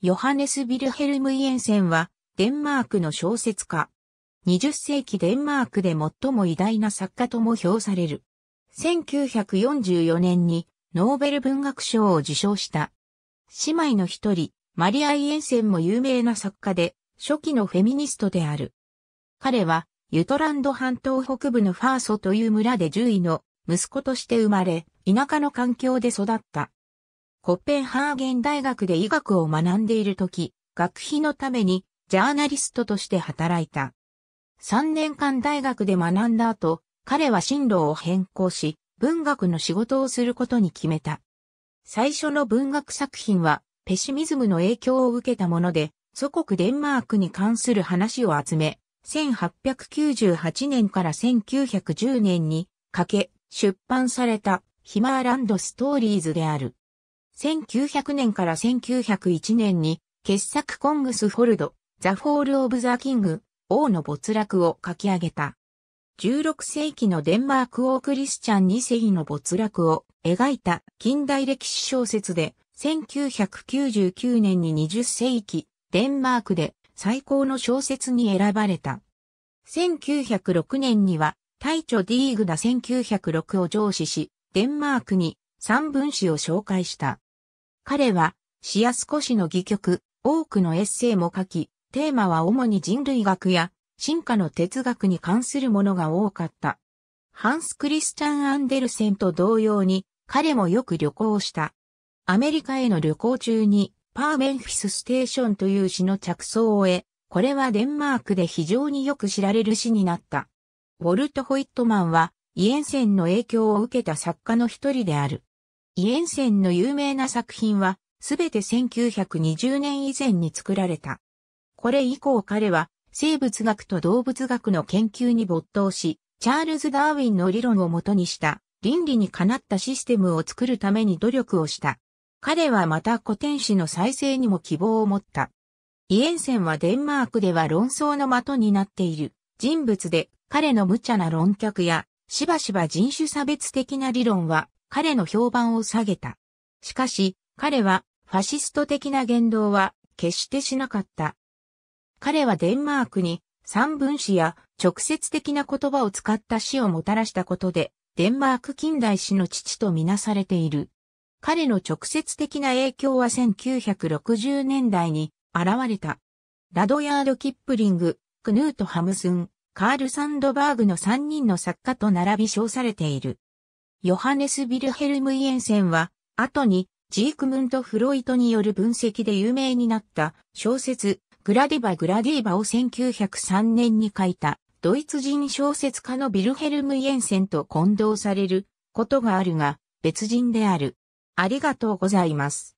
ヨハネス・ビルヘルム・イエンセンは、デンマークの小説家。20世紀デンマークで最も偉大な作家とも評される。1944年にノーベル文学賞を受賞した。姉妹の一人、マリア・イエンセンも有名な作家で、初期のフェミニストである。彼は、ユトランド半島北部のファーソという村で獣医の息子として生まれ、田舎の環境で育った。コッペンハーゲン大学で医学を学んでいる時、学費のためにジャーナリストとして働いた。3年間大学で学んだ後、彼は進路を変更し、文学の仕事をすることに決めた。最初の文学作品は、ペシミズムの影響を受けたもので、祖国デンマークに関する話を集め、1898年から1910年にかけ出版されたヒマーランドストーリーズである。1900年から1901年に傑作コングスフォルド、ザ・フォール・オブ・ザ・キング、王の没落を書き上げた。16世紀のデンマーク王クリスチャン2世の没落を描いた近代歴史小説で、1999年に20世紀、デンマークで最高の小説に選ばれた。1906年には、大著ディーグダ1906を上司し、デンマークに三文子を紹介した。彼は、詩や少しの戯曲、多くのエッセイも書き、テーマは主に人類学や進化の哲学に関するものが多かった。ハンス・クリスチャン・アンデルセンと同様に、彼もよく旅行した。アメリカへの旅行中に、パーメンフィス・ステーションという詩の着想を得、これはデンマークで非常によく知られる詩になった。ウォルト・ホイットマンは、イエンセンの影響を受けた作家の一人である。イエンセンの有名な作品は、すべて1920年以前に作られた。これ以降彼は、生物学と動物学の研究に没頭し、チャールズ・ダーウィンの理論をもとにした、倫理にかなったシステムを作るために努力をした。彼はまた古典史の再生にも希望を持った。イエンセンはデンマークでは論争の的になっている人物で、彼の無茶な論客や、しばしば人種差別的な理論は彼の評判を下げた。しかし、彼はファシスト的な言動は決してしなかった。彼はデンマークに三文詩や直接的な言葉を使った詩をもたらしたことで、デンマーク近代史の父とみなされている。彼の直接的な影響は1960年代に現れた。ラドヤード・キップリング、クヌート・ハムスン、カール・サンドバーグの3人の作家と並び称されている。ヨハネス・ビルヘルム・イエンセンは、後に、ジークムント・フロイトによる分析で有名になった小説、グラディバ・グラディーバを1903年に書いた、ドイツ人小説家のビルヘルム・イエンセンと混同されることがあるが、別人である。ありがとうございます。